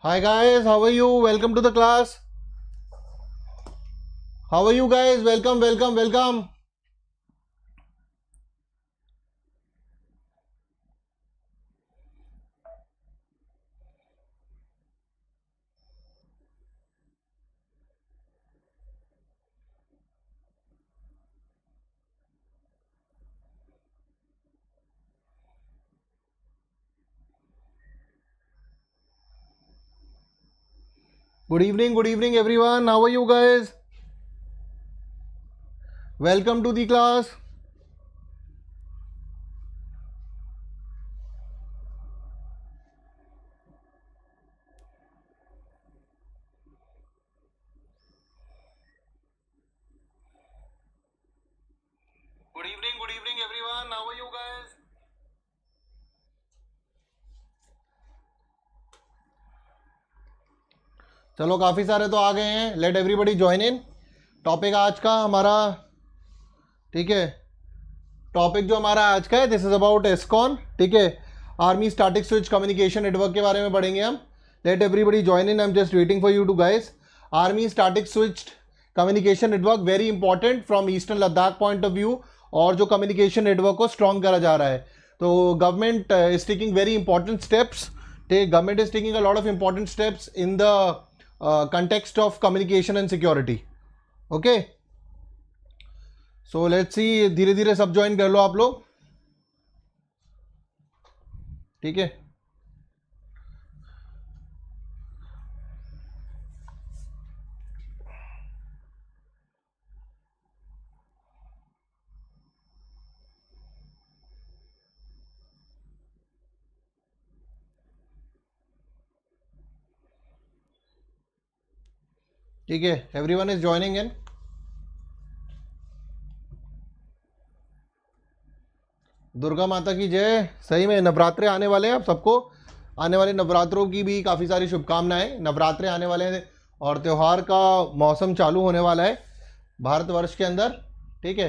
Hi guys, how are you? Welcome to the class. How are you guys? Welcome, welcome, welcome. Good evening good evening everyone how are you guys welcome to the class चलो काफ़ी सारे तो आ गए हैं let everybody join in topic आज का हमारा ठीक है टॉपिक जो हमारा आज का है दिस इज़ अबाउट एस्कॉन ठीक है army static switch communication network के बारे में पढ़ेंगे हम let everybody join in I am just waiting for you too guys army starting switch communication network very important from eastern Ladakh point of view और जो communication network को strong करा जा रहा है तो government is taking very important steps ठीक government is taking a lot of important steps in the uh, context of communication and security okay so let's see धीरे धीरे सब ज्वाइन कर लो आप लोग ठीक है ठीक है everyone is joining in Durga माता की जय सही में नवरात्रे आने वाले हैं आप सबको आने वाले नवरात्रों की भी काफ़ी सारी शुभकामनाएं नवरात्रे आने वाले हैं और त्यौहार का मौसम चालू होने वाला है भारतवर्ष के अंदर ठीक है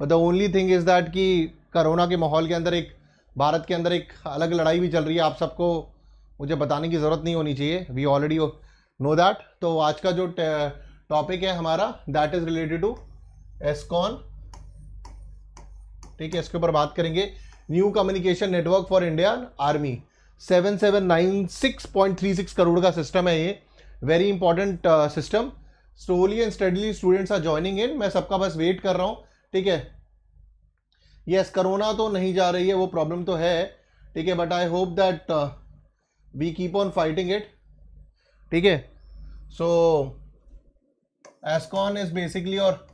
but the only thing is that कि करोना के माहौल के अंदर एक भारत के अंदर एक अलग लड़ाई भी चल रही है आप सबको मुझे बताने की ज़रूरत नहीं होनी चाहिए वी ऑलरेडी नो दैट तो आज का जो टॉपिक है हमारा that is related to ASCON ठीक है इसके ऊपर बात करेंगे new communication network for Indian army 7796.36 crore का सिस्टम है ये very important system slowly and steadily students are joining in मैं सबका बस वेट कर रहा हूँ ठीक है यस करोना तो नहीं जा रही है वो प्रॉब्लम तो है ठीक है but I hope that we keep on fighting it ठीक है सो एस्कॉन इज बेसिकली और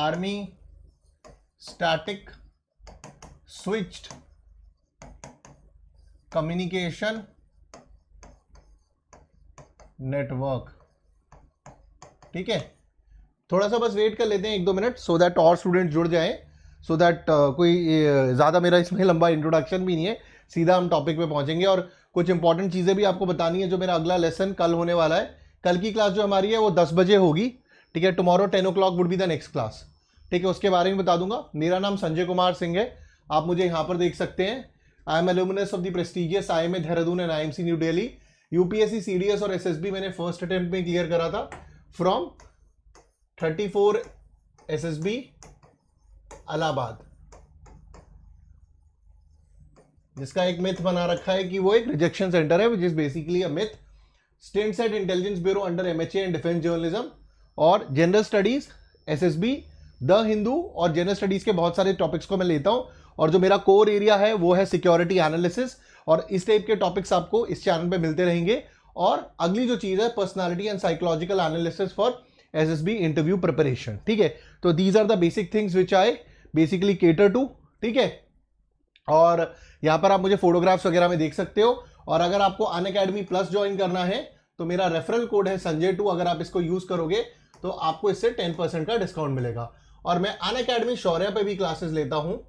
army static switched communication network ठीक है थोड़ा सा बस वेट कर लेते हैं एक दो मिनट सो दैट और स्टूडेंट जुड़ जाए सो दैट कोई uh, ज़्यादा मेरा इसमें लंबा इंट्रोडक्शन भी नहीं है सीधा हम टॉपिक पे पहुंचेंगे और कुछ इंपॉर्टेंट चीज़ें भी आपको बतानी है जो मेरा अगला लेसन कल होने वाला है कल की क्लास जो हमारी है वो दस बजे होगी ठीक है tomorrow ten o'clock would be the next class ठीक है उसके बारे में बता दूंगा मेरा नाम संजय कुमार सिंह है आप मुझे यहाँ पर देख सकते हैं I am alumnus of the prestigious I M A Dehradun and I M C New Delhi U P और एस मैंने फर्स्ट अटैम्प्ट में क्लियर करा था फ्रॉम थर्टी फोर अलाहाबाद जिसका एक मिथ बना रखा है कि वो एक रिजेक्शन सेंटर है which is basically a myth stents at intelligence bureau under M and defence journalism और general studies S S B the Hindu और जनरल स्टडीज के बहुत सारे टॉपिक्स को मैं लेता हूँ और जो मेरा कोर एरिया है वो है सिक्योरिटी एनालिसिस और इस टाइप के टॉपिक्स आपको इस चैनल पर मिलते रहेंगे और अगली जो चीज़ है personality and psychological analysis for S S B interview preparation ठीक है तो these are the basic things which I basically cater to ठीक है और यहाँ पर आप मुझे फोटोग्राफ्स वगैरह में देख सकते हो और अगर आपको अन अकेडमी प्लस ज्वाइन करना है तो मेरा रेफरल कोड है संजय टू अगर आप इसको यूज़ करोगे तो आपको इससे टेन परसेंट का डिस्काउंट मिलेगा और मैं अन अकेडमी शौर्य पर भी क्लासेस लेता हूँ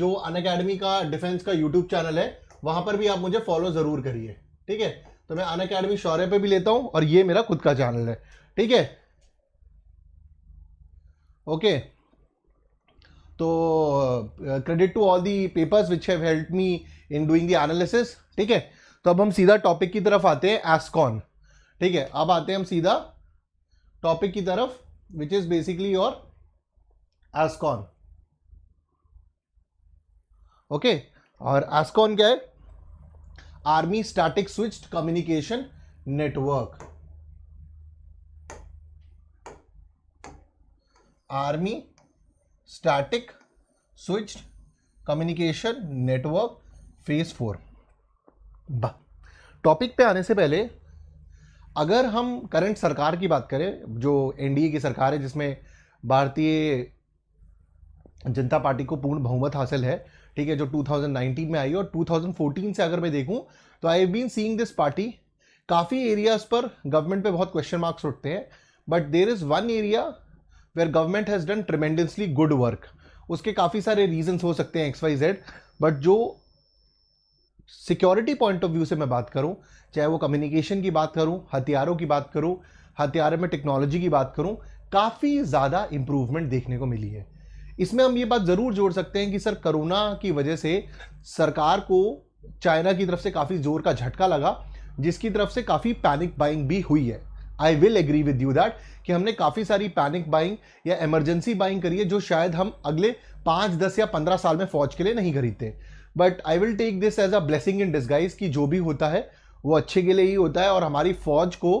जो अन अकेडमी का डिफेंस का यूट्यूब चैनल है वहां पर भी आप मुझे फॉलो ज़रूर करिए ठीक है तो मैं अन अकेडमी शौर्य पर भी लेता हूँ और ये मेरा खुद का चैनल है ठीक है ओके तो credit to all the papers which have help me in doing the analysis ठीक है तो अब हम सीधा टॉपिक की तरफ आते हैं एस्कॉन ठीक है अब आते हैं हम सीधा टॉपिक की तरफ which is basically your ASCON okay और एस्कॉन क्या है army static switched communication network army static switch communication network phase four topic पे आने से पहले अगर हम करंट सरकार की बात करें जो एनडीए की सरकार है जिसमें भारतीय जनता पार्टी को पूर्ण बहुमत हासिल है ठीक है जो 2019 में आई और 2014 से अगर मैं देखूं तो I have been seeing this party काफ़ी एरियाज पर गवर्नमेंट पे बहुत क्वेश्चन मार्क्स उठते हैं but there is one area where government has done tremendously good work उसके काफ़ी सारे रीजंस हो सकते हैं एक्स वाई जेड बट जो सिक्योरिटी पॉइंट ऑफ व्यू से मैं बात करूं चाहे वो कम्युनिकेशन की बात करूं हथियारों की बात करूं हथियारों में टेक्नोलॉजी की बात करूं काफ़ी ज़्यादा इम्प्रूवमेंट देखने को मिली है इसमें हम ये बात ज़रूर जोड़ सकते हैं कि सर कोरोना की वजह से सरकार को चाइना की तरफ से काफ़ी ज़ोर का झटका लगा जिसकी तरफ से काफ़ी पैनिक बाइंग भी हुई है I will agree with you that कि हमने काफ़ी सारी पैनिक बाइंग या इमरजेंसी बाइंग करी है जो शायद हम अगले पांच दस या पंद्रह साल में फौज के लिए नहीं खरीदते but I will take this as a blessing in disguise कि जो भी होता है वो अच्छे के लिए ही होता है और हमारी फौज को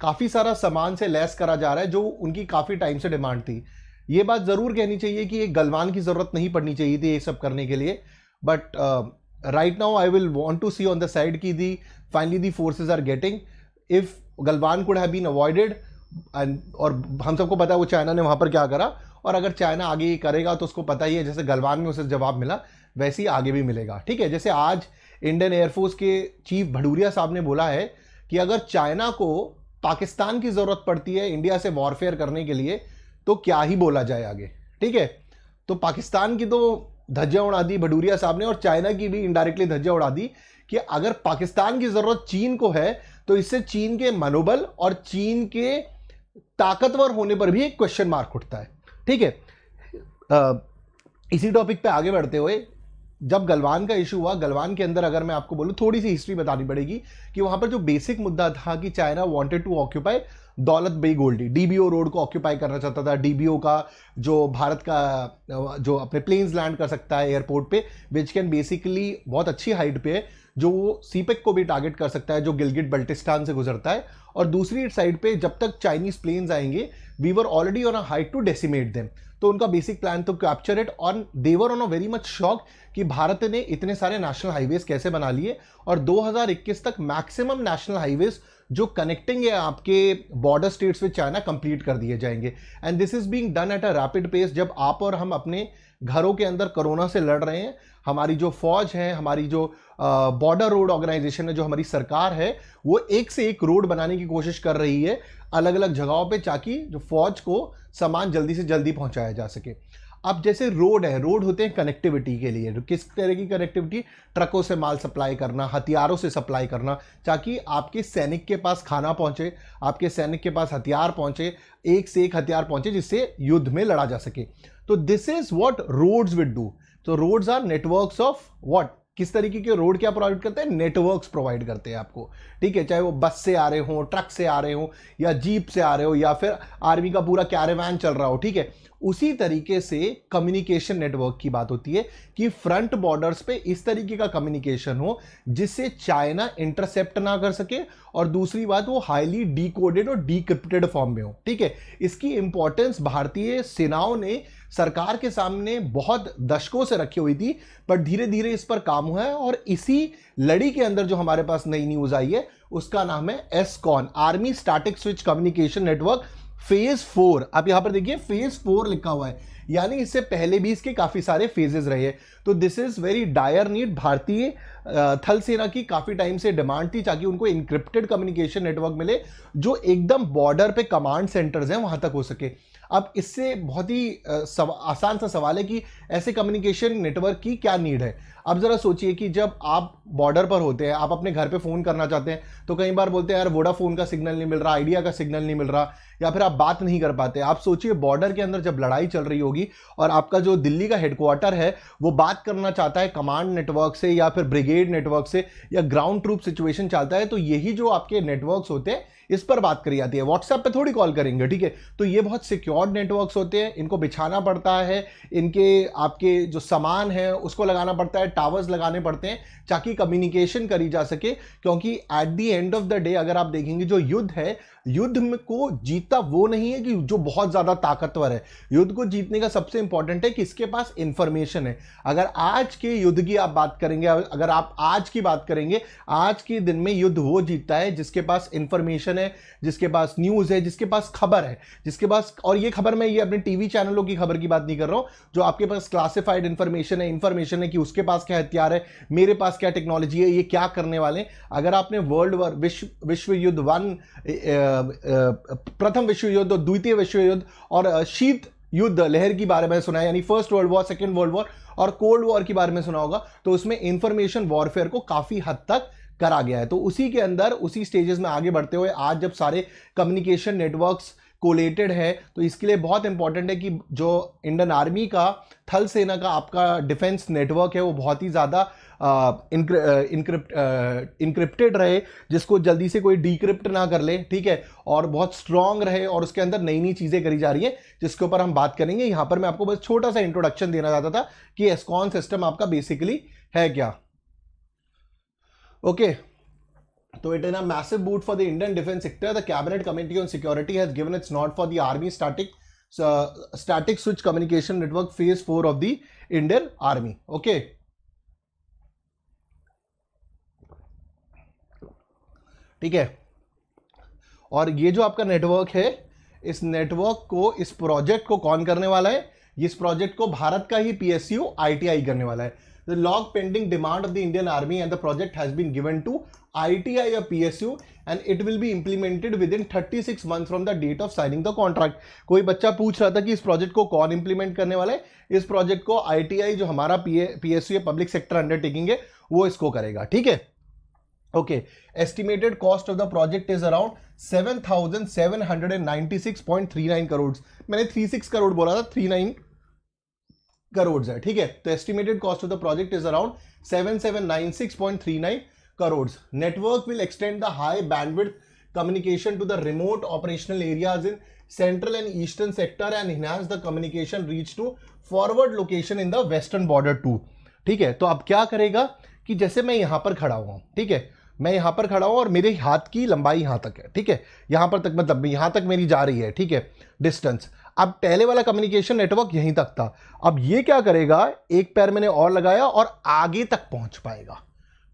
काफ़ी सारा सामान से लैस करा जा रहा है जो उनकी काफ़ी टाइम से डिमांड थी ये बात ज़रूर कहनी चाहिए कि एक गलवान की ज़रूरत नहीं पड़नी चाहिए थी ये सब करने के लिए but right now I will want to see on the side की the finally the forces are getting if Galwan could have been avoided और हम सबको पता है वो चाइना ने वहाँ पर क्या करा और अगर चाइना आगे ये करेगा तो उसको पता ही है जैसे गलवान में उसे जवाब मिला वैसे ही आगे भी मिलेगा ठीक है जैसे आज इंडियन एयरफोर्स के चीफ भडूरिया साहब ने बोला है कि अगर चाइना को पाकिस्तान की ज़रूरत पड़ती है इंडिया से वॉरफेयर करने के लिए तो क्या ही बोला जाए आगे ठीक है तो पाकिस्तान की तो धज्जा उड़ा दी भडूरिया साहब ने और चाइना की भी इनडायरेक्टली धज्जा उड़ा दी कि अगर पाकिस्तान की ज़रूरत चीन को है तो इससे चीन के मनोबल और चीन के ताकतवर होने पर भी एक क्वेश्चन मार्क उठता है ठीक है इसी टॉपिक पे आगे बढ़ते हुए जब गलवान का इशू हुआ गलवान के अंदर अगर मैं आपको बोलूँ थोड़ी सी हिस्ट्री बतानी पड़ेगी कि वहाँ पर जो बेसिक मुद्दा था कि China wanted to occupy Daulat Beg Oldi DBO road को ऑक्यूपाई करना चाहता था डीबीओ का जो भारत का जो अपने प्लेन्स लैंड कर सकता है एयरपोर्ट पे विच कैन बेसिकली बहुत अच्छी हाइट पे है जो वो सीपेक e को भी टारगेट कर सकता है जो गिलगिट बल्टिस्तान से गुजरता है और दूसरी साइड पे जब तक चाइनीज प्लेन्स आएंगे we were already on a height to decimate them तो उनका बेसिक प्लान तो कैप्चर इट और they were on a very much shock कि भारत ने इतने सारे नेशनल हाईवेज कैसे बना लिए और 2021 तक मैक्सिमम नेशनल हाईवेज जो कनेक्टिंग है आपके border states with China complete कर दिए जाएंगे and this is being done at a rapid pace जब आप और हम अपने घरों के अंदर कोरोना से लड़ रहे हैं हमारी जो फौज है हमारी जो बॉर्डर रोड ऑर्गेनाइजेशन है जो हमारी सरकार है वो एक से एक रोड बनाने की कोशिश कर रही है अलग अलग जगहों पे ताकि जो फौज को सामान जल्दी से जल्दी पहुंचाया जा सके अब जैसे रोड है रोड होते हैं कनेक्टिविटी के लिए तो किस तरह की कनेक्टिविटी ट्रकों से माल सप्लाई करना हथियारों से सप्लाई करना ताकि आपके सैनिक के पास खाना पहुंचे आपके सैनिक के पास हथियार पहुंचे एक से एक हथियार पहुंचे जिससे युद्ध में लड़ा जा सके तो this is what roads would do तो roads are network of what किस तरीके के रोड क्या प्रोवाइड करते हैं नेटवर्क्स प्रोवाइड करते हैं आपको ठीक है चाहे वो बस से आ रहे हो ट्रक से आ रहे हो या जीप से आ रहे हो या फिर आर्मी का पूरा कैरेवैन चल रहा हो ठीक है उसी तरीके से कम्युनिकेशन नेटवर्क की बात होती है कि फ्रंट बॉर्डर्स पे इस तरीके का कम्युनिकेशन हो जिससे चाइना इंटरसेप्ट ना कर सके और दूसरी बात वो हाईली डीकोडेड और डीक्रिप्टेड फॉर्म में हो ठीक है इसकी इंपॉर्टेंस भारतीय सेनाओं ने सरकार के सामने बहुत दशकों से रखी हुई थी बट धीरे धीरे इस पर काम हुआ है और इसी लड़ी के अंदर जो हमारे पास नई न्यूज़ आई है उसका नाम है ASCON army static switch communication network phase four आप यहां पर देखिए फेज फोर लिखा हुआ है यानी इससे पहले भी इसके काफ़ी सारे फेजेस रहे हैं तो this is very dire need भारतीय थल सेना की काफ़ी टाइम से डिमांड थी ताकि उनको इंक्रिप्टेड कम्युनिकेशन नेटवर्क मिले जो एकदम बॉर्डर पे कमांड सेंटर्स हैं वहां तक हो सके अब इससे बहुत ही आसान सा सवाल है कि ऐसे कम्युनिकेशन नेटवर्क की क्या नीड है अब ज़रा सोचिए कि जब आप बॉर्डर पर होते हैं आप अपने घर पे फ़ोन करना चाहते हैं तो कई बार बोलते हैं यार वोडाफोन का सिग्नल नहीं मिल रहा आइडिया का सिग्नल नहीं मिल रहा या फिर आप बात नहीं कर पाते आप सोचिए बॉर्डर के अंदर जब लड़ाई चल रही होगी और आपका जो दिल्ली का हेडक्वार्टर है वो बात करना चाहता है कमांड नेटवर्क से या फिर ब्रिगेड नेटवर्क से या ग्राउंड ट्रूप सिचुएशन चाहता है तो यही जो आपके नेटवर्क्स होते हैं इस पर बात करी जाती है व्हाट्सएप पे थोड़ी कॉल करेंगे ठीक है तो ये बहुत सिक्योर्ड नेटवर्क्स होते हैं इनको बिछाना पड़ता है इनके आपके जो सामान है उसको लगाना पड़ता है टावर्स लगाने पड़ते हैं ताकि कम्युनिकेशन करी जा सके क्योंकि at the end of the day अगर आप देखेंगे जो युद्ध है युद्ध में को जीतता वो नहीं है कि जो बहुत ज़्यादा ताकतवर है युद्ध को जीतने का सबसे इंपॉर्टेंट है कि इसके पास इंफॉर्मेशन है अगर आज के युद्ध की आप बात करेंगे अगर आप आज की बात करेंगे आज के दिन में युद्ध वो जीतता है जिसके पास इंफॉर्मेशन है जिसके पास न्यूज़ है जिसके पास खबर है जिसके पास और ये खबर मैं ये अपने टीवी चैनलों की खबर की बात नहीं कर रहा हूँ जो आपके पास क्लासिफाइड इंफॉर्मेशन है इंफॉर्मेशन है कि उसके पास क्या हथियार है मेरे पास क्या टेक्नोलॉजी है ये क्या करने वाले हैं अगर आपने वर्ल्ड वॉर विश्व विश्व युद्ध वन प्रथम विश्व युद्ध और द्वितीय विश्व युद्ध और शीत युद्ध लहर के बारे में सुना है यानी first world war second world war और कोल्ड वॉर के बारे में सुना होगा तो उसमें इंफॉर्मेशन वॉरफेयर को काफ़ी हद तक करा गया है तो उसी के अंदर उसी स्टेजेस में आगे बढ़ते हुए आज जब सारे कम्युनिकेशन नेटवर्क्स कोलेटेड है तो इसके लिए बहुत इंपॉर्टेंट है कि जो इंडियन आर्मी का थल सेना का आपका डिफेंस नेटवर्क है वो बहुत ही ज़्यादा इनक्रिप्ट इंक्रिप्टेड रहे जिसको जल्दी से कोई डिक्रिप्ट ना कर ले ठीक है और बहुत स्ट्रॉन्ग रहे और उसके अंदर नई नई चीज़ें करी जा रही हैं जिसके ऊपर हम बात करेंगे यहाँ पर मैं आपको बस छोटा सा इंट्रोडक्शन देना चाहता था कि एस्कॉन सिस्टम आपका बेसिकली है क्या ओके तो it in a massive boot for the Indian defence sector the cabinet committee on security has given it's not for the army static static switch communication network phase four of the Indian army okay ठीक है और ये जो आपका network है इस network को इस प्रोजेक्ट को कौन करने वाला है इस प्रोजेक्ट को भारत का ही पीएसयू आईटीआई करने वाला है the long pending the Indian army and the and has been given to ITI to PSU and it will be implemented within thirty six month from the date of signing the contract कोई बच्चा पूछ रहा था कि इस project को कौन implement करने वाला है इस प्रोजेक्ट को आई जो हमारा P S public sector undertaking है वो इसको करेगा ठीक है okay estimated cost of the project is around seven seven thousand 7796.39 crore मैंने सिक्स करोड़ बोला था 39 करोड़ है ठीक है तो estimated cost of the project is around 7796.39 crore network will extend the high bandwidth communication to the remote operational areas in central and eastern sector and enhance the communication reach to forward location in the western border too ठीक है तो अब क्या करेगा कि जैसे मैं यहां पर खड़ा हुआ ठीक है मैं यहाँ पर खड़ा हूँ और मेरे हाथ की लंबाई यहाँ तक है ठीक है यहाँ पर तक मतलब यहाँ तक मेरी जा रही है ठीक है डिस्टेंस अब पहले वाला कम्युनिकेशन नेटवर्क यहीं तक था अब ये क्या करेगा एक पैर मैंने और लगाया और आगे तक पहुंच पाएगा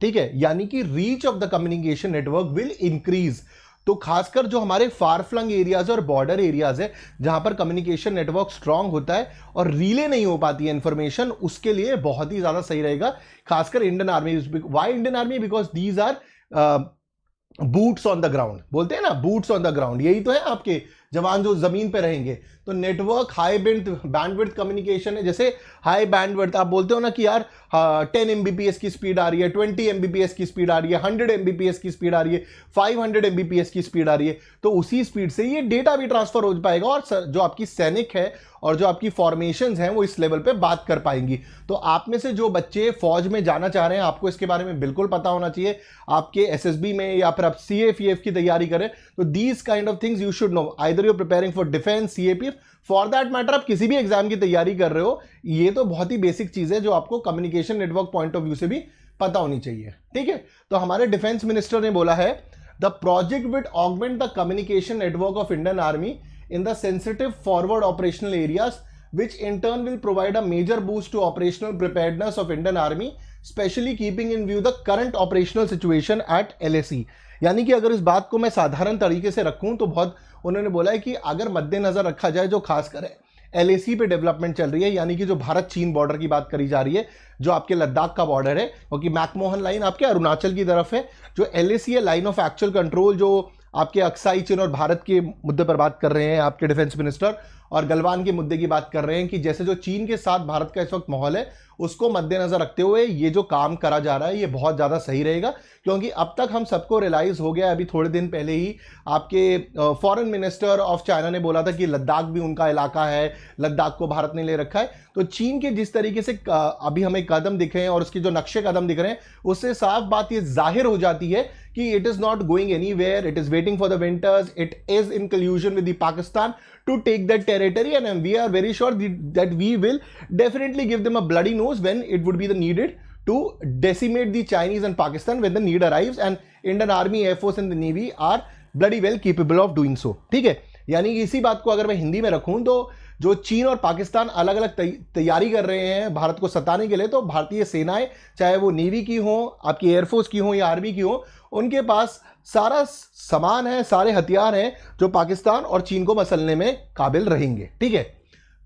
ठीक है यानी कि reach of the communication network will increase तो खासकर जो हमारे फार फ्लंग एरियाज और बॉर्डर एरियाज है जहां पर कम्युनिकेशन नेटवर्क स्ट्रांग होता है और रीले नहीं हो पाती है इंफॉर्मेशन उसके लिए बहुत ही ज्यादा सही रहेगा खासकर Indian army why Indian army because these are boots on the ground बोलते हैं ना बूट्स ऑन द ग्राउंड यही तो है आपके जवान जो ज़मीन पे रहेंगे तो network high band bandwidth communication है जैसे हाई बैंडविड्थ आप बोलते हो ना कि यार टेन हाँ, एम की स्पीड आ रही है ट्वेंटी एम की स्पीड आ रही है हंड्रेड एम की स्पीड आ रही है फाइव हंड्रेड की स्पीड आ रही है तो उसी स्पीड से ये डेटा भी ट्रांसफर हो पाएगा और जो आपकी सैनिक है और जो आपकी फॉर्मेशन हैं वो इस लेवल पे बात कर पाएंगी तो आप में से जो बच्चे फौज में जाना चाह रहे हैं आपको इसके बारे में बिल्कुल पता होना चाहिए आपके एसएसबी में या फिर आप सी e की तैयारी करें तो these kind of things you should know I either you preparing for defence C A P F for that matter आप किसी भी एग्जाम की तैयारी कर रहे हो ये तो बहुत ही बेसिक चीज है जो आपको communication network point of view से भी पता होनी चाहिए ठीक है तो हमारे डिफेंस मिनिस्टर ने बोला है the project will augment the communication network of Indian army in the sensitive forward operational areas which in turn will provide a major boost to operational preparedness of Indian Army, specially keeping in view the current operational situation at LSE. यानी कि अगर इस बात को मैं साधारण तरीके से रखूं तो बहुत उन्होंने बोला है कि अगर मद्देनजर रखा जाए जो खास करें एल पे डेवलपमेंट चल रही है यानी कि जो भारत चीन बॉर्डर की बात करी जा रही है जो आपके लद्दाख का बॉर्डर है क्योंकि मैकमोहन लाइन आपके अरुणाचल की तरफ है जो एल है लाइन ऑफ एक्चुअल कंट्रोल जो आपके अक्साई चीन और भारत के मुद्दे पर बात कर रहे हैं आपके डिफेंस मिनिस्टर और गलवान के मुद्दे की बात कर रहे हैं कि जैसे जो चीन के साथ भारत का इस वक्त माहौल है उसको मद्देनजर रखते हुए ये जो काम करा जा रहा है ये बहुत ज़्यादा सही रहेगा क्योंकि अब तक हम सबको रियलाइज़ हो गया अभी थोड़े दिन पहले ही आपके फॉरेन मिनिस्टर ऑफ चाइना ने बोला था कि लद्दाख भी उनका इलाका है लद्दाख को भारत ने ले रखा है तो चीन के जिस तरीके से अभी हमें कदम दिख रहे हैं और उसके जो नक्शे कदम दिख रहे हैं उससे साफ बात ये जाहिर हो जाती है कि it is not going anywhere it is waiting for the winters it is in collusion with Pakistan to take that territory and we are very sure that we will definitely give them a bloody nose when it would be the needed to decimate the Chinese and Pakistan when the need arrives and Indian Army, Air Force and the Navy are bloody well capable of doing so. theek hai yani isi baat ko agar main hindi mein rakhun to जो चीन और पाकिस्तान अलग अलग तैयारी कर रहे हैं भारत को सताने के लिए तो भारतीय सेनाएं चाहे वो नेवी की हो आपकी एयरफोर्स की हो या आर्मी की हो उनके पास सारा सामान है सारे हथियार हैं जो पाकिस्तान और चीन को मसलने में काबिल रहेंगे ठीक है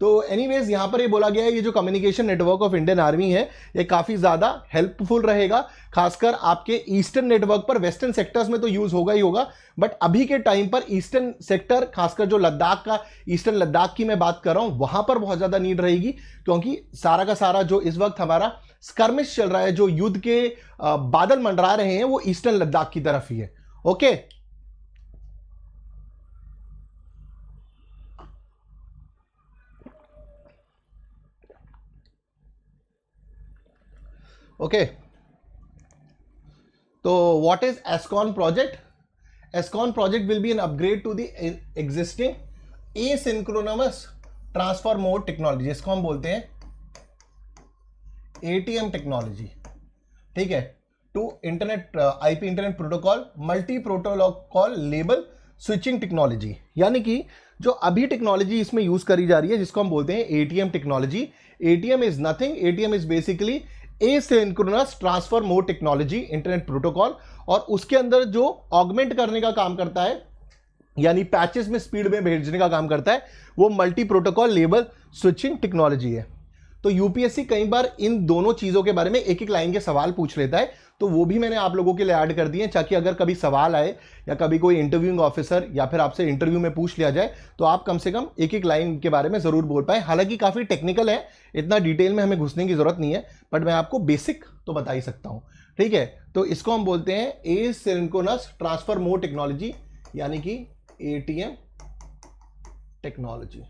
तो एनीवेज यहाँ पर ये बोला गया है ये जो communication network of Indian army है ये काफ़ी ज़्यादा हेल्पफुल रहेगा खासकर आपके ईस्टर्न नेटवर्क पर वेस्टर्न सेक्टर्स में तो यूज़ होगा ही होगा बट अभी के टाइम पर ईस्टर्न सेक्टर खासकर जो लद्दाख का ईस्टर्न लद्दाख की मैं बात कर रहा हूँ वहाँ पर बहुत ज़्यादा नीड रहेगी क्योंकि सारा का सारा जो इस वक्त हमारा स्कर्मिश चल रहा है जो युद्ध के बादल मंडरा रहे हैं वो ईस्टर्न लद्दाख की तरफ ही है ओके ओके तो what is ASCON project ASCON project will be an upgrade to the existing asynchronous transfer technology इसको हम बोलते हैं एटीएम टेक्नोलॉजी ठीक है to internet IP internet protocol multi protocol label switching technology यानी कि जो अभी टेक्नोलॉजी इसमें यूज करी जा रही है जिसको हम बोलते हैं ATM technology ATM is nothing ATM is basically asynchronous transfer mode technology internet protocol और उसके अंदर जो ऑगमेंट करने का काम करता है यानी पैचेस में स्पीड में भेजने का काम करता है वो multi protocol label switching technology है तो यूपीएससी कई बार इन दोनों चीज़ों के बारे में एक एक लाइन के सवाल पूछ लेता है तो वो भी मैंने आप लोगों के लिए ऐड कर दिए हैं ताकि अगर कभी सवाल आए या कभी कोई इंटरव्यूइंग ऑफिसर या फिर आपसे इंटरव्यू में पूछ लिया जाए तो आप कम से कम एक एक लाइन के बारे में ज़रूर बोल पाए हालांकि काफ़ी टेक्निकल है इतना डिटेल में हमें घुसने की ज़रूरत नहीं है बट मैं आपको बेसिक तो बता ही सकता हूँ ठीक है तो इसको हम बोलते हैं ए सिलकोनस ट्रांसफर मोर टेक्नोलॉजी यानी कि ए टेक्नोलॉजी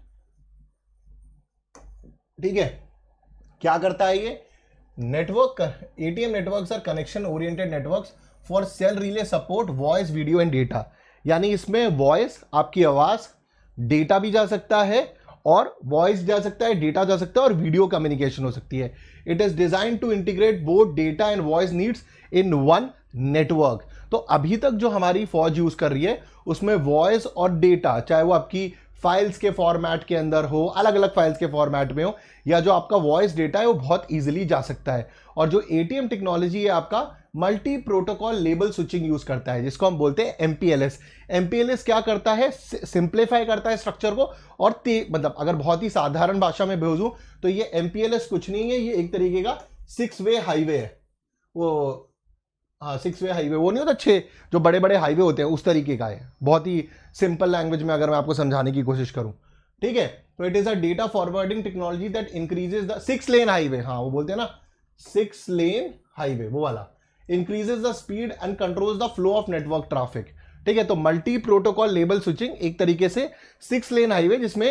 ठीक है क्या करता है ये network ATM network are connection oriented network for cell relay support voice video and data यानी इसमें वॉइस आपकी आवाज़ डेटा भी जा सकता है और वॉइस जा सकता है डेटा जा सकता है और वीडियो कम्युनिकेशन हो सकती है it is designed to integrate both data and voice needs in one network तो अभी तक जो हमारी फौज यूज़ कर रही है उसमें वॉइस और डेटा चाहे वो आपकी फाइल्स के फॉर्मेट के अंदर हो अलग अलग फाइल्स के फॉर्मेट में हो या जो आपका वॉइस डेटा है वो बहुत ईजिली जा सकता है और जो ए टेक्नोलॉजी है आपका multi protocol label switching use करता है जिसको हम बोलते हैं M M P P L S L S क्या करता है सिंप्लीफाई करता है स्ट्रक्चर को और ते मतलब अगर बहुत ही साधारण भाषा में भेजूँ तो ये एम पी एल एस कुछ नहीं है ये एक तरीके का सिक्स वे हाईवे है वो हाँ सिक्स वे हाईवे वो नहीं होता छः जो बड़े बड़े हाईवे होते हैं उस तरीके का है बहुत ही सिंपल लैंग्वेज में अगर मैं आपको समझाने की कोशिश करूँ ठीक है तो it is a data forwarding technology that increases the six lane highway हाँ वो बोलते हैं ना सिक्स लेन हाईवे वो वाला increases the speed and control the flow of network traffic ठीक है तो मल्टी प्रोटोकॉल लेबल स्विचिंग एक तरीके से सिक्स लेन हाईवे जिसमें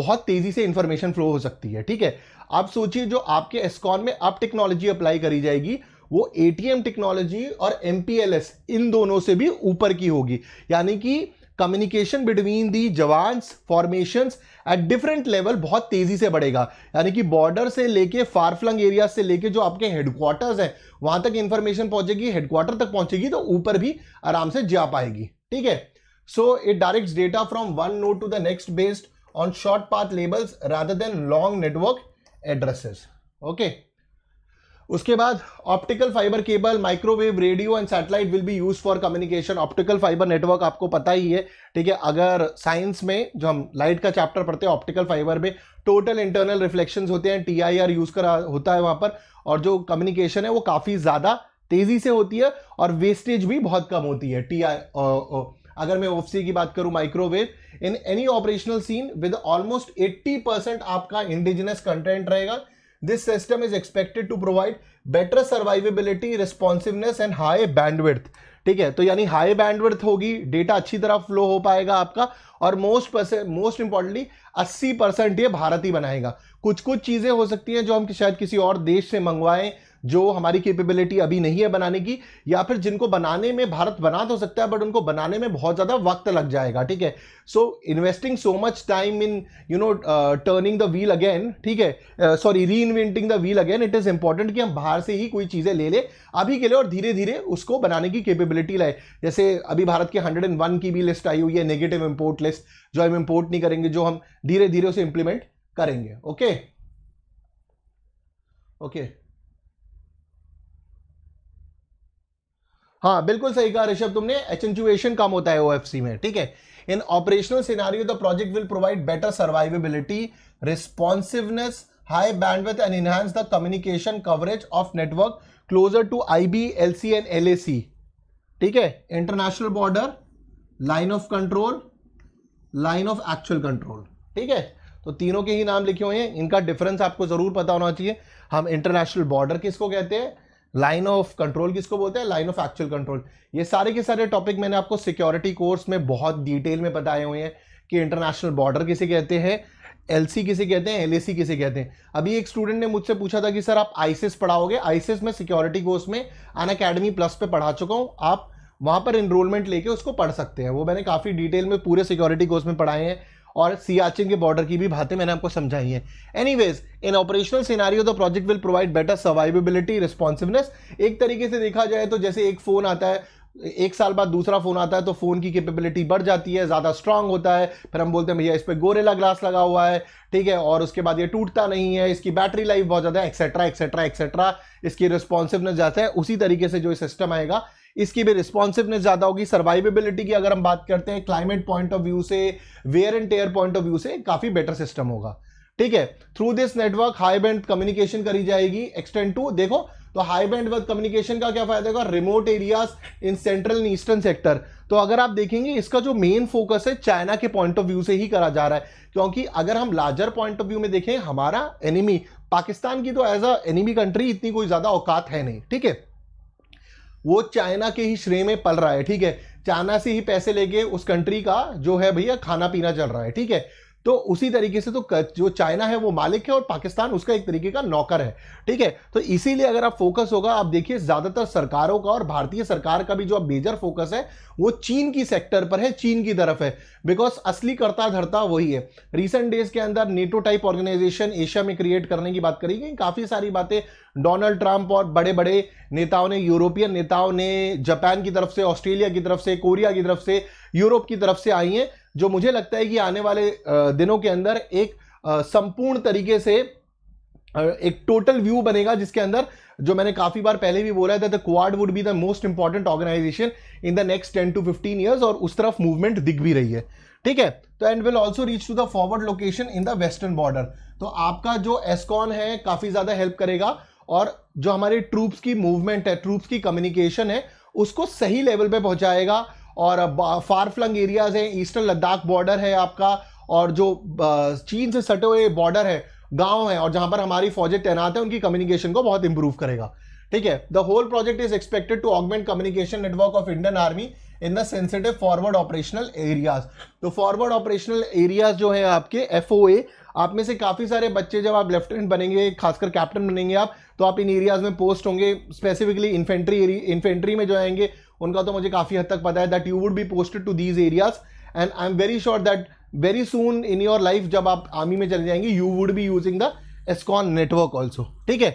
बहुत तेजी से इंफॉर्मेशन फ्लो हो सकती है ठीक है आप सोचिए जो आपके एस्कॉन में अब टेक्नोलॉजी अप्लाई करी जाएगी वो एटीएम टेक्नोलॉजी और एम इन दोनों से भी ऊपर की होगी यानी कि कम्युनिकेशन बिटवीन दी जवान फॉर्मेशन एट डिफरेंट लेवल बहुत तेजी से बढ़ेगा यानी कि बॉर्डर से लेके फारफ्लंग एरिया से लेके जो आपके हेडक्वार्टर्स हैं वहां तक इंफॉर्मेशन पहुंचेगी हेडक्वार्टर तक पहुंचेगी तो ऊपर भी आराम से जा पाएगी ठीक है so it direct data from one node to the next based on short path labels rather than long network addresses okay उसके बाद optical fibre cable microwave radio and satellite will be use for communication optical fibre network आपको पता ही है ठीक है अगर science में जो हम लाइट का चैप्टर पढ़ते हैं ऑप्टिकल फाइबर में टोटल इंटरनल रिफ्लेक्शन होते हैं टी यूज करा होता है वहां पर और जो कम्युनिकेशन है वो काफ़ी ज़्यादा तेज़ी से होती है और वेस्टेज भी बहुत कम होती है टी अगर मैं ओफ की बात करूं microwave in any operational scene with almost 80 percent आपका इंडिजिनस कंटेंट रहेगा this system is expected to provide better survivability responsiveness and high bandwidth. ठीक है तो यानी हाई बैंडविड्थ होगी डेटा अच्छी तरह फ्लो हो पाएगा आपका और most percent most importantly 80 percent ये भारत ही बनाएगा कुछ कुछ चीज़ें हो सकती हैं जो हम शायद किसी और देश से मंगवाएं जो हमारी कैपेबिलिटी अभी नहीं है बनाने की या फिर जिनको बनाने में भारत बना तो सकता है बट उनको बनाने में बहुत ज़्यादा वक्त लग जाएगा ठीक है so investing so much time in you know turning the wheel again ठीक है sorry reinventing the wheel again it is important कि हम बाहर से ही कोई चीज़ें ले लें अभी के लिए और धीरे धीरे उसको बनाने की कैपेबिलिटी लाए जैसे अभी भारत की हंड्रेड की भी लिस्ट आई हुई है नेगेटिव इम्पोर्ट लिस्ट जो हम इम्पोर्ट नहीं करेंगे जो हम धीरे धीरे उसे इम्प्लीमेंट करेंगे ओके ओके हाँ बिल्कुल सही कहा ऋषभ तुमने एचेंचुएशन कम होता है ओएफसी में ठीक है in operational scenario the project will provide better survivability responsiveness the communication coverage of network closer to I B L C and L A C ठीक है international border line of control line of actual control ठीक है तो तीनों के ही नाम लिखे हुए हैं इनका डिफरेंस आपको जरूर पता होना चाहिए हम इंटरनेशनल बॉर्डर किसको कहते हैं लाइन ऑफ कंट्रोल किसको बोलते हैं लाइन ऑफ एक्चुअल कंट्रोल ये सारे के सारे टॉपिक मैंने आपको सिक्योरिटी कोर्स में बहुत डिटेल में बताए हुए हैं कि इंटरनेशनल बॉर्डर किसे कहते हैं एल किसे कहते हैं एल किसे कहते हैं अभी एक स्टूडेंट ने मुझसे पूछा था कि सर आप आईसीएस e पढ़ाओगे आईसीएस e में सिक्योरिटी कोर्स में अन अकेडमी प्लस पे पढ़ा चुका हूँ आप वहाँ पर इनरोलमेंट लेके उसको पढ़ सकते हैं वो मैंने काफ़ी डिटेल में पूरे सिक्योरिटी कोर्स में पढ़ाए हैं और सियाचिन के बॉर्डर की भी बातें मैंने आपको समझाई हैं anyways in operational scenario the project will provide better survivability responsiveness एक तरीके से देखा जाए तो जैसे एक फ़ोन आता है एक साल बाद दूसरा फ़ोन आता है तो फ़ोन की कैपेबिलिटी बढ़ जाती है ज़्यादा स्ट्रांग होता है फिर हम बोलते हैं भैया इस पर गोरेला ग्लास लगा हुआ है ठीक है और उसके बाद ये टूटता नहीं है इसकी बैटरी लाइफ बहुत ज़्यादा है एक्सेट्रा एक्सेट्रा एक्सेट्रा इसकी रिस्पॉन्सिवनेस जाता है उसी तरीके से जो सिस्टम आएगा इसकी भी रिस्पॉन्सिवनेस ज़्यादा होगी सर्वाइवेबिलिटी की अगर हम बात करते हैं क्लाइमेट पॉइंट ऑफ व्यू से wear and tear point of view से काफ़ी बेटर सिस्टम होगा ठीक है through this network high band communication करी जाएगी एक्सटेंड टू देखो तो हाई बैंड कम्युनिकेशन का क्या फायदा होगा remote areas in central and eastern sector तो अगर आप देखेंगे इसका जो मेन फोकस है चाइना के पॉइंट ऑफ व्यू से ही करा जा रहा है क्योंकि अगर हम लार्जर पॉइंट ऑफ व्यू में देखें हमारा एनिमी पाकिस्तान की तो एज अ एनिमी कंट्री इतनी कोई ज्यादा औकात है नहीं ठीक है वो चाइना के ही श्रेय में पल रहा है ठीक है चाइना से ही पैसे लेके उस कंट्री का जो है भैया खाना पीना चल रहा है ठीक है तो उसी तरीके से तो जो चाइना है वो मालिक है और पाकिस्तान उसका एक तरीके का नौकर है ठीक है तो इसीलिए अगर आप फोकस होगा आप देखिए ज्यादातर सरकारों का और भारतीय सरकार का भी जो मेजर फोकस है वो चीन की सेक्टर पर है चीन की तरफ है बिकॉज असली करता धरता वही है रिसेंट डेज के अंदर नेटो टाइप ऑर्गेनाइजेशन एशिया में क्रिएट करने की बात करी गई काफी सारी बातें डोनाल्ड ट्रंप और बड़े बड़े नेताओं ने यूरोपियन नेताओं ने जापान की तरफ से ऑस्ट्रेलिया की तरफ से कोरिया की तरफ से यूरोप की तरफ से आई हैं जो मुझे लगता है कि आने वाले दिनों के अंदर एक संपूर्ण तरीके से एक टोटल व्यू बनेगा जिसके अंदर जो मैंने काफी बार पहले भी बोला था the Quad would be the most important organisation in the next ten to fifteen years और उस तरफ मूवमेंट दिख भी रही है ठीक है तो and will also reach to the forward location in the western border तो आपका जो एस्कॉन है काफी ज्यादा हेल्प करेगा और जो हमारे ट्रूप्स की मूवमेंट है ट्रूप्स की कम्युनिकेशन है उसको सही लेवल पे पहुंचाएगा और फार फ्लंग एरियाज हैं ईस्टर्न लद्दाख बॉर्डर है आपका और जो चीन से सटे हुए बॉर्डर है गांव है और जहां पर हमारी फौजें तैनात है उनकी कम्युनिकेशन को बहुत इंप्रूव करेगा ठीक है the whole project is expected to augment communication network of Indian army in the sensitive forward operational areas तो फॉरवर्ड ऑपरेशनल एरियाज जो है आपके एफ आप में से काफ़ी सारे बच्चे जब आप लेफ्टिनेंट बनेंगे खासकर कैप्टन बनेंगे आप तो आप इन एरियाज में पोस्ट होंगे स्पेसिफिकली इन्फेंट्री इन्फेंट्री में जो आएंगे उनका तो मुझे काफ़ी हद तक पता है that you would be posted to these areas and I am very sure that very soon in your life जब आप आर्मी में चले जाएंगे you would be using the ASCON network also ठीक है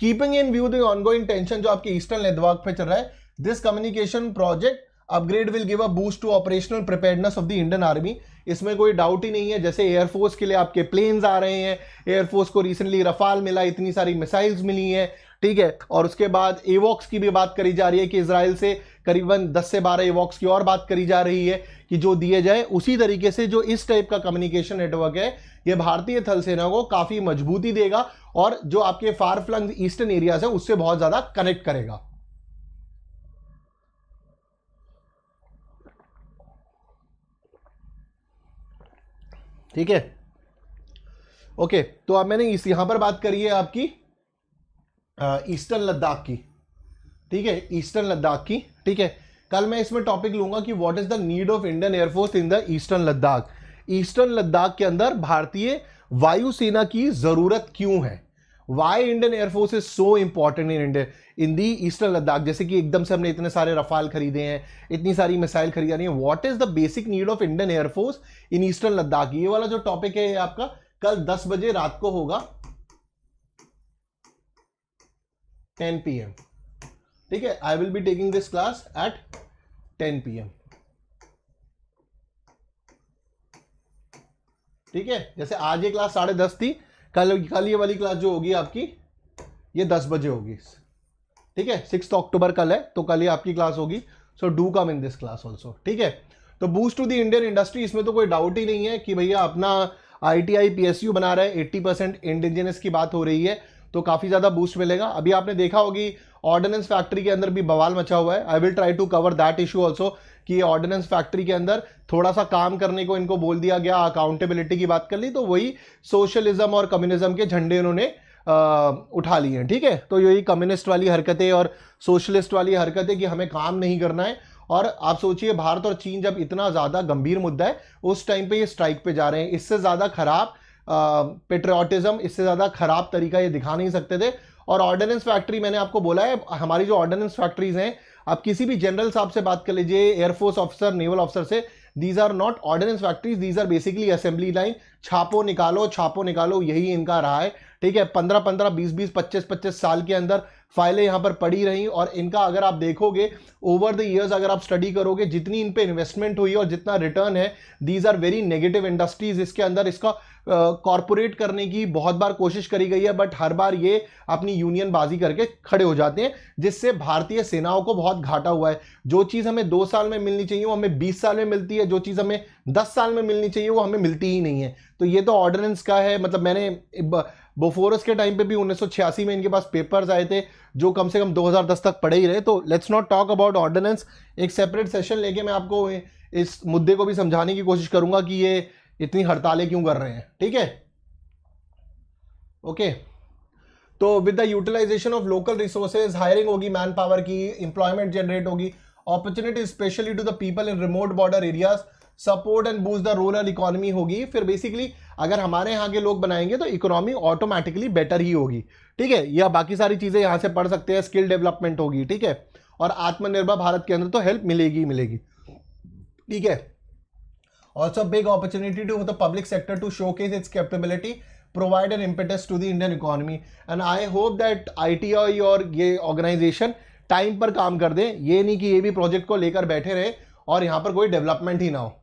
keeping in view the ongoing tension जो आपके eastern network पर चल रहा है this communication project upgrade will give a boost to operational preparedness of the Indian army इसमें कोई डाउट ही नहीं है जैसे एयरफोर्स के लिए आपके प्लेन्स आ रहे हैं एयरफोर्स को रिसेंटली रफाल मिला इतनी सारी मिसाइल्स मिली हैं ठीक है और उसके बाद एवॉक्स की भी बात करी जा रही है कि इसराइल से करीबन 10 से 12 एवॉक्स की और बात करी जा रही है कि जो दिए जाए उसी तरीके से जो इस टाइप का कम्युनिकेशन नेटवर्क है ये भारतीय थल सेना को काफ़ी मजबूती देगा और जो आपके फार फ्लंग ईस्टर्न एरिया है उससे बहुत ज़्यादा कनेक्ट करेगा ठीक है ओके तो अब मैंने इस यहां पर बात करी है आपकी ईस्टर्न लद्दाख की ठीक है ईस्टर्न लद्दाख की ठीक है कल मैं इसमें टॉपिक लूंगा कि what is the need of Indian air force in the eastern Ladakh eastern Ladakh के अंदर भारतीय वायुसेना की जरूरत क्यों है why Indian air force is so important in India in the eastern Ladakh जैसे कि एकदम से हमने इतने सारे रफाल खरीदे हैं इतनी सारी मिसाइल खरीदानी है what is the basic need of Indian air force in eastern Ladakh ये वाला जो टॉपिक है आपका कल 10 बजे रात को होगा टेन पी एम ठीक है I will be taking this class at ten P M ठीक है जैसे आज ये क्लास साढ़े दस थी कल कल ये वाली क्लास जो होगी आपकी ये दस बजे होगी ठीक है सिक्स अक्टूबर कल है तो कल ये आपकी क्लास होगी so do come in this class also ठीक है तो boost to the Indian industry इसमें तो कोई डाउट ही नहीं है कि भैया अपना I T I P S U बना रहा है एट्टी परसेंट इंडिजिनस की बात हो रही है तो काफ़ी ज़्यादा बूस्ट मिलेगा अभी आपने देखा होगी ऑर्डिनेंस फैक्ट्री के अंदर भी बवाल मचा हुआ है I will try to cover that issue also कि ऑर्डिनेंस फैक्ट्री के अंदर थोड़ा सा काम करने को इनको बोल दिया गया अकाउंटेबिलिटी की बात कर ली तो वही सोशलिज्म और कम्युनिज्म के झंडे उन्होंने उठा लिए हैं ठीक है तो यही कम्युनिस्ट वाली हरकतें और सोशलिस्ट वाली हरकतें कि हमें काम नहीं करना है और आप सोचिए भारत और चीन जब इतना ज़्यादा गंभीर मुद्दा है उस टाइम पे ये स्ट्राइक पे जा रहे हैं इससे ज़्यादा खराब पेट्रियाटिज़म इससे ज़्यादा ख़राब तरीका ये दिखा नहीं सकते थे और ऑर्डिनेंस फैक्ट्री मैंने आपको बोला है हमारी जो ऑर्डिनेंस फैक्ट्रीज़ हैं आप किसी भी जनरल साहब से बात कर लीजिए एयरफोर्स ऑफिसर नेवल ऑफिसर से these are not ordnance factories these are basically assembly line छापो निकालो छापो निकालो यही इनका रहा है ठीक है पंद्रह पंद्रह बीस बीस पच्चीस पच्चीस साल के अंदर फाइलें यहाँ पर पड़ी रहीं और इनका अगर आप देखोगे ओवर द ईयर्स अगर आप स्टडी करोगे जितनी इन पे इन्वेस्टमेंट हुई और जितना रिटर्न है these are very negative industries इसके अंदर इसका कॉरपोरेट uh, करने की बहुत बार कोशिश करी गई है बट हर बार ये अपनी यूनियन बाजी करके खड़े हो जाते हैं जिससे भारतीय सेनाओं को बहुत घाटा हुआ है जो चीज़ हमें दो साल में मिलनी चाहिए वो हमें बीस साल में मिलती है जो चीज़ हमें दस साल में मिलनी चाहिए वो हमें मिलती ही नहीं है तो ये तो ऑर्डिनेंस का है मतलब मैंने बोफोरस के टाइम पे भी उन्नीस में इनके पास पेपर्स आए थे जो कम से कम 2010 तक पड़े ही रहे तो let's not talk about ordnance एक सेपरेट सेशन लेके मैं आपको इस मुद्दे को भी समझाने की कोशिश करूंगा कि ये इतनी हड़तालें क्यों कर रहे हैं ठीक है ओके तो with the utilisation of local resources hiring होगी मैन पावर की इंप्लॉयमेंट जनरेट होगी opportunity specially to the people in remote border areas support and boost the rural economy होगी फिर बेसिकली अगर हमारे यहाँ के लोग बनाएंगे तो इकोनॉमी ऑटोमेटिकली बेटर ही होगी ठीक है या बाकी सारी चीज़ें यहाँ से पढ़ सकते हैं स्किल डेवलपमेंट होगी ठीक है और आत्मनिर्भर भारत के अंदर तो हेल्प मिलेगी मिलेगी ठीक है also big opportunity to the public sector to showcase its capability provide an impetus to the Indian economy and I hope that I और ये ऑर्गेनाइजेशन टाइम पर काम कर दें ये नहीं कि ये भी प्रोजेक्ट को लेकर बैठे रहे और यहाँ पर कोई डेवलपमेंट ही ना हो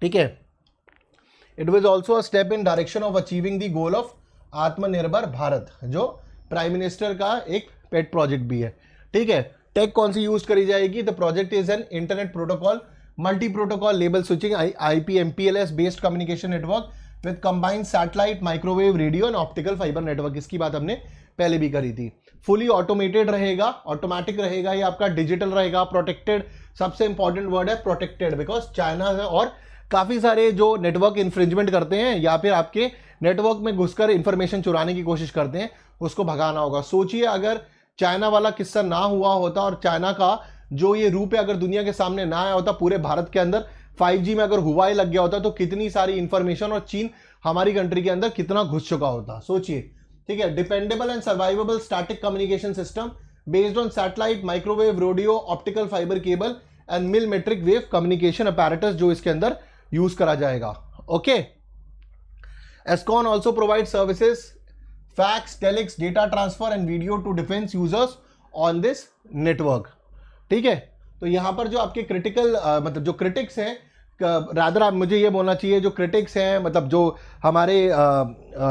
ठीक है it was also a step in direction of achieving the goal of Aatmanirbhar Bharat जो प्राइम मिनिस्टर का एक पेट प्रोजेक्ट भी है ठीक है टेक कौन सी यूज करी जाएगी the project is an internet protocol multi protocol label switching I P M P L S based communication network with combined satellite microwave radio and optical fibre network इसकी बात हमने पहले भी करी थी फुली ऑटोमेटेड रहेगा ऑटोमेटिक रहेगा ये आपका डिजिटल रहेगा प्रोटेक्टेड सबसे इंपॉर्टेंट वर्ड है प्रोटेक्टेड बिकॉज चाइना और काफ़ी सारे जो नेटवर्क इन्फ्रिंजमेंट करते हैं या फिर आपके नेटवर्क में घुसकर इन्फॉर्मेशन चुराने की कोशिश करते हैं उसको भगाना होगा सोचिए अगर चाइना वाला किस्सा ना हुआ होता और चाइना का जो ये रूप है अगर दुनिया के सामने ना आया होता पूरे भारत के अंदर 5G में अगर हुआ ही लग गया होता तो कितनी सारी इंफॉर्मेशन और चीन हमारी कंट्री के अंदर कितना घुस चुका होता सोचिए ठीक है dependable and survivable static communication system based on satellite microwave radio optical fibre cable and millimetric wave communication apparatus जो इसके अंदर यूज करा जाएगा okay ASCON also provide services fax telex data transfer and video to defence users on this network ठीक है तो यहां पर जो आपके क्रिटिकल uh, मतलब जो क्रिटिक्स हैं रादर आप मुझे ये बोलना चाहिए जो क्रिटिक्स हैं मतलब जो हमारे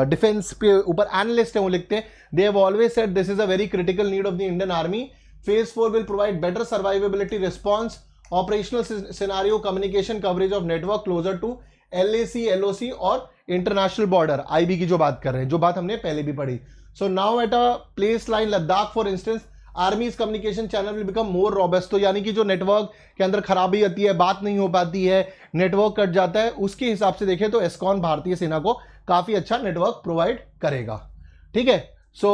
डिफेंस पे ऊपर एनालिस्ट हैं वो लिखते हैं they have always said this is a very critical need of the Indian Army phase four will provide better survivability response operational scenario communication coverage of network closer to L A C L C और international border IB की जो बात कर रहे हैं जो बात हमने पहले भी पढ़ी so now at a place like Ladakh for instance army's communication channel will become more robust तो यानी कि जो नेटवर्क के अंदर खराबी आती है बात नहीं हो पाती है नेटवर्क कट जाता है उसके हिसाब से देखें तो एस्कॉन भारतीय सेना को काफ़ी अच्छा नेटवर्क प्रोवाइड करेगा ठीक है so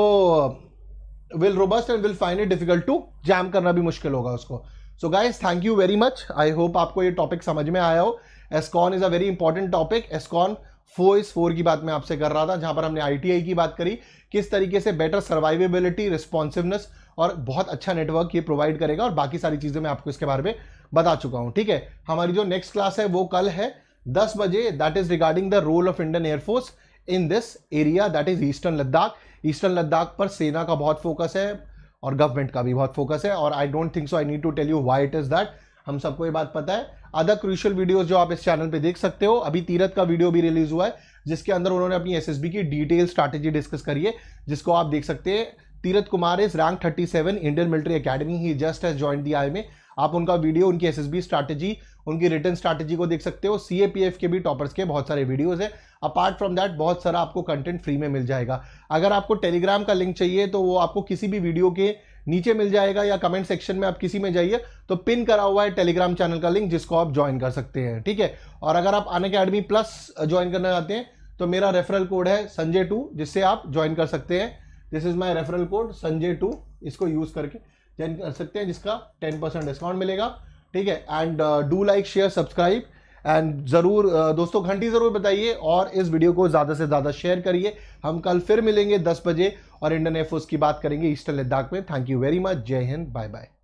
will robust and will find it difficult to jam करना भी मुश्किल होगा उसको so guys thank you very much I hope आपको ये टॉपिक समझ में आया हो ASCON is a very important topic ASCON four is four की बात मैं आपसे कर रहा था जहां पर हमने आई की बात करी किस तरीके से बेटर सर्वाइवेबिलिटी रिस्पॉन्सिवनेस और बहुत अच्छा नेटवर्क ये प्रोवाइड करेगा और बाकी सारी चीज़ें मैं आपको इसके बारे में बता चुका हूँ ठीक है हमारी जो नेक्स्ट क्लास है वो कल है दस बजे that is regarding the role of Indian air force in this area that is eastern Ladakh eastern Ladakh पर सेना का बहुत फोकस है और गवर्नमेंट का भी बहुत फोकस है और I don't think so I need to tell you why it is that हम सबको ये बात पता है अदर क्रूशियल वीडियोस जो आप इस चैनल पे देख सकते हो अभी तीरथ का वीडियो भी रिलीज हुआ है जिसके अंदर उन्होंने अपनी एस की डिटेल स्ट्रैटेजी डिस्कस करी है जिसको आप देख सकते हैं Tirath Kumar is rank thirty Indian Military Academy he just has join the I में आप उनका वीडियो उनकी एसएसबी स्ट्रैटेजी उनकी रिटर्न स्ट्रैटेजी को देख सकते हो सी के भी टॉपर्स के बहुत सारे वीडियोज़ है अपार्ट फ्रॉम दैट बहुत सारा आपको कंटेंट फ्री में मिल जाएगा अगर आपको टेलीग्राम का लिंक चाहिए तो वो आपको किसी भी वीडियो के नीचे मिल जाएगा या कमेंट सेक्शन में आप किसी में जाइए तो पिन करा हुआ है टेलीग्राम चैनल का लिंक जिसको आप ज्वाइन कर सकते हैं ठीक है और अगर आप अन अकेडमी प्लस ज्वाइन करना चाहते हैं तो मेरा रेफरल कोड है संजय टू जिससे आप ज्वाइन कर सकते हैं this is my referral code Sanjay two इसको यूज़ करके ज्वाइन कर सकते हैं जिसका टेन परसेंट डिस्काउंट मिलेगा ठीक है and do like share subscribe and ज़रूर दोस्तों घंटी ज़रूर बताइए और इस वीडियो को ज़्यादा से ज़्यादा शेयर करिए हम कल फिर मिलेंगे 10 बजे और इंडियन एयरफोर्स की बात करेंगे ईस्टर्न लद्दाख में थैंक यू वेरी मच जय हिंद बाय बाय